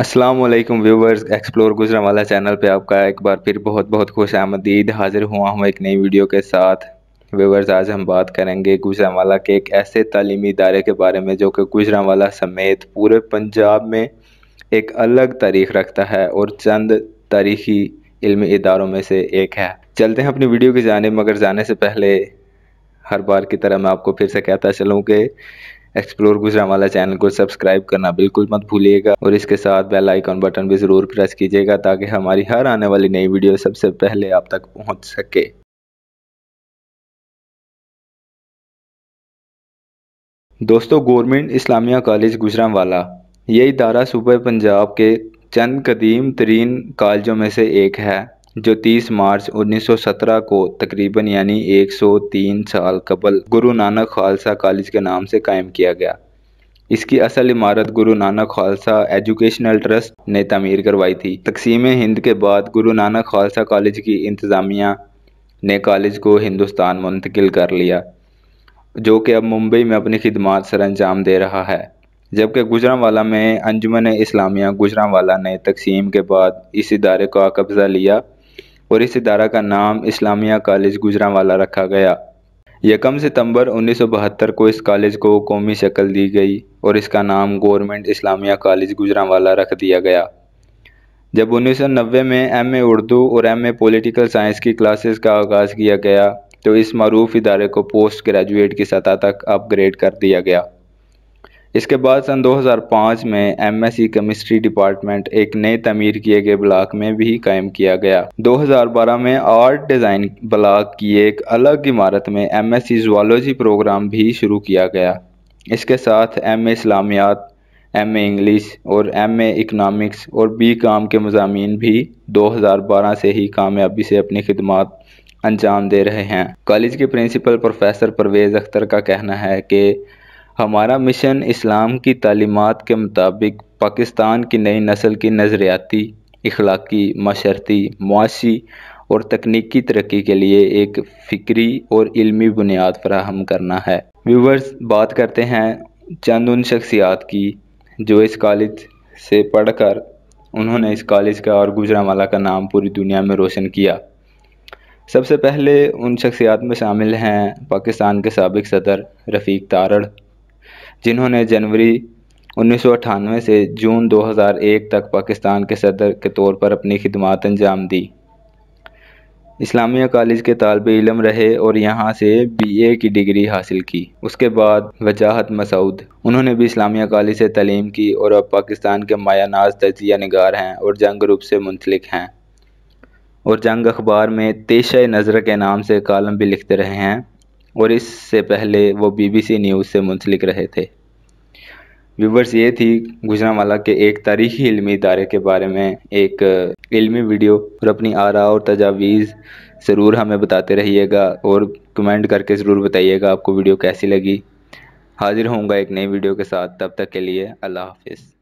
Aslam viewers explore वाला channel पे आपका एक बार फिर बहुत बहुत खुश आमदीद हाज़िर हुआ हूँ एक नई वीडियो के साथ व्यूवर्स आज हम बात करेंगे वाला के एक ऐसे तालीमी इदारे के बारे में जो कि वाला समेत पूरे पंजाब में एक अलग तारीख रखता है और चंद तारीखी इलमी इदारों में से एक है चलते हैं अपनी वीडियो की जानब मगर जाने से पहले हर बार की तरह मैं आपको फिर से कहता चलूँ कि एक्सप्लोर गुजरा वाला चैनल को सब्सक्राइब करना बिल्कुल मत भूलिएगा और इसके साथ बेल आइकॉन बटन भी ज़रूर प्रेस कीजिएगा ताकि हमारी हर आने वाली नई वीडियो सबसे पहले आप तक पहुंच सके दोस्तों गवर्नमेंट इस्लामिया कॉलेज वाला ये इदारा सूबे पंजाब के चंद कदीम तरीन कॉलेजों में से एक है जो 30 मार्च 1917 को तकरीबन यानी 103 साल कबल गुरु नानक खालसा कॉलेज के नाम से कायम किया गया इसकी असल इमारत गुरु नानक खालसा एजुकेशनल ट्रस्ट ने तमीर करवाई थी तकसीम हिंद के बाद गुरु नानक खालसा कॉलेज की इंतज़ामिया ने कॉलेज को हिंदुस्तान मुंतकिल कर लिया जो कि अब मुंबई में अपनी खिदमत सर अंजाम दे रहा है जबकि गुजरावाला में अंजुमन इस्लामिया गुजरावाला ने तकसीम के बाद इस इदारे का कब्ज़ा लिया और इस इदारा का नाम इस्लामिया कॉलेज गुजरावाला रखा गया यकम सितंबर 1972 को इस कॉलेज को कौमी शक्ल दी गई और इसका नाम गवर्नमेंट इस्लामिया कॉलेज गुजरावाला रख दिया गया जब 1990 में एम ए उर्दू और एम ए पोलिटिकल साइंस की क्लासेस का आगाज़ किया गया तो इस मरूफ इदारे को पोस्ट ग्रेजुएट की सतह तक अपग्रेड कर दिया गया इसके बाद सन 2005 में एमएससी केमिस्ट्री डिपार्टमेंट एक नए तमीर किए गए ब्लॉक में भी कायम किया गया 2012 में आर्ट डिज़ाइन ब्लॉक की एक अलग इमारत में एमएससी जूलॉजी प्रोग्राम भी शुरू किया गया इसके साथ एम इस्लामियात एम ए इंग्लिश और एम ए इकनॉमिक्स और बी काम के मजामी भी 2012 से ही कामयाबी से अपनी खदमात अंजाम दे रहे हैं कॉलेज के प्रिंसिपल प्रोफेसर परवेज़ अख्तर का कहना है कि हमारा मिशन इस्लाम की तालीमत के मुताबिक पाकिस्तान की नई नस्ल की नज़रियाती इखलाकी माशरती मुआशी और तकनीकी तरक्की के लिए एक फ़िक्री और इलमी बुनियाद फ्राहम करना है व्यूवर्स बात करते हैं चंद उन शख्सियात की जो इस कॉलेज से पढ़ कर उन्होंने इस कॉलेज का और गुजरावाला का नाम पूरी दुनिया में रोशन किया सबसे पहले उन शख्सियात में शामिल हैं पाकिस्तान के सबक सदर रफ़ीक तारड़ जिन्होंने जनवरी उन्नीस से जून 2001 तक पाकिस्तान के सदर के तौर पर अपनी खिदमत अंजाम दी इस्लामिया कॉलेज के तलब इलम रहे और यहाँ से बीए की डिग्री हासिल की उसके बाद वजाहत मसूद उन्होंने भी इस्लामिया कॉलेज से तलीम की और अब पाकिस्तान के माया नाज तजिया नगार हैं और जंग रूप से मुंसलिक हैं और जंग अखबार में तेशा नज़र के नाम से कॉलम भी लिखते रहे हैं और इससे पहले वो बीबीसी न्यूज़ से मुंसलिक रहे थे व्यूवर्स ये थी गुजरावाला के एक तारीखी इलमी इदारे के बारे में एक इलमी वीडियो और अपनी आरा और तजावीज़ ज़रूर हमें बताते रहिएगा और कमेंट करके ज़रूर बताइएगा आपको वीडियो कैसी लगी हाजिर होऊंगा एक नई वीडियो के साथ तब तक के लिए अल्लाह हाफिज़